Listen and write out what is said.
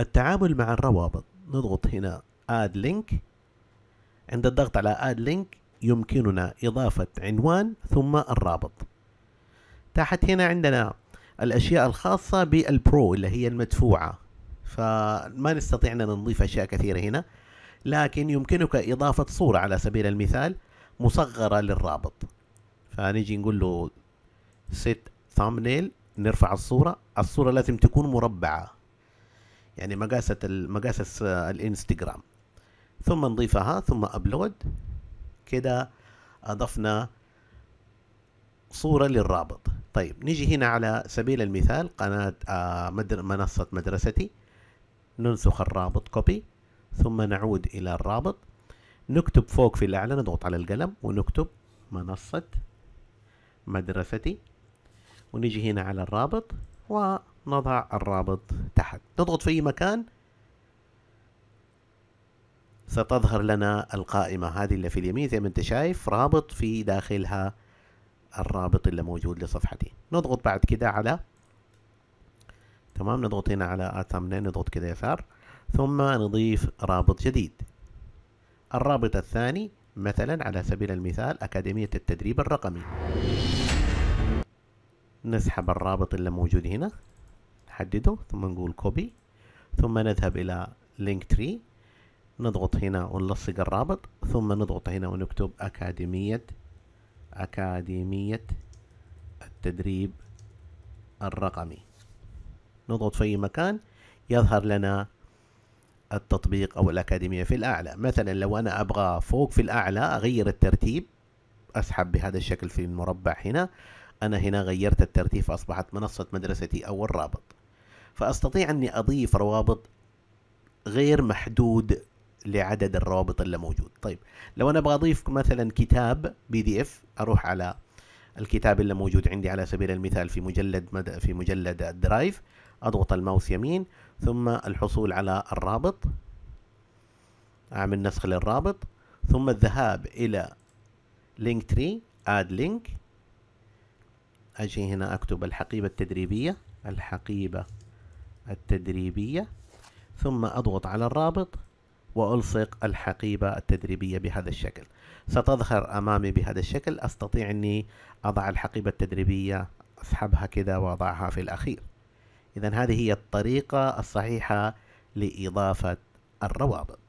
التعامل مع الروابط نضغط هنا add link عند الضغط على add link يمكننا إضافة عنوان ثم الرابط تحت هنا عندنا الأشياء الخاصة بالبرو اللي هي المدفوعة فما نستطيع أن نضيف أشياء كثيرة هنا لكن يمكنك إضافة صورة على سبيل المثال مصغرة للرابط فنجي نقول له set thumbnail نرفع الصورة الصورة لازم تكون مربعة يعني مقاسة مقاسة الانستغرام ثم نضيفها ثم ابلود كده اضفنا صورة للرابط طيب نيجي هنا على سبيل المثال قناة آه، منصة مدرستي ننسخ الرابط كوبي ثم نعود إلى الرابط نكتب فوق في الأعلى نضغط على القلم ونكتب منصة مدرستي ونيجي هنا على الرابط و نضع الرابط تحت نضغط في أي مكان ستظهر لنا القائمة هذه اللي في اليمين زي ما انت شايف رابط في داخلها الرابط اللي موجود لصفحتي نضغط بعد كده على تمام نضغط هنا على اتمنى آه نضغط كده يسار ثم نضيف رابط جديد الرابط الثاني مثلا على سبيل المثال أكاديمية التدريب الرقمي نسحب الرابط اللي موجود هنا نحدده ثم نقول كوبي ثم نذهب إلى لينك تري نضغط هنا ونلصق الرابط ثم نضغط هنا ونكتب أكاديمية أكاديمية التدريب الرقمي نضغط في أي مكان يظهر لنا التطبيق أو الأكاديمية في الأعلى مثلا لو أنا أبغى فوق في الأعلى أغير الترتيب أسحب بهذا الشكل في المربع هنا أنا هنا غيرت الترتيب فأصبحت منصة مدرستي أو الرابط فأستطيع أني أضيف روابط غير محدود لعدد الروابط اللي موجود طيب لو أنا أبغى أضيف مثلا كتاب بي دي إف أروح على الكتاب اللي موجود عندي على سبيل المثال في مجلد مد... في مجلد الدرايف أضغط الماوس يمين ثم الحصول على الرابط أعمل نسخ للرابط ثم الذهاب إلى لينك تري اد لينك اجي هنا اكتب الحقيبه التدريبيه الحقيبه التدريبية ثم أضغط على الرابط وألصق الحقيبة التدريبية بهذا الشكل ستظهر أمامي بهذا الشكل أستطيع أني أضع الحقيبة التدريبية أسحبها كذا وأضعها في الأخير إذا هذه هي الطريقة الصحيحة لإضافة الروابط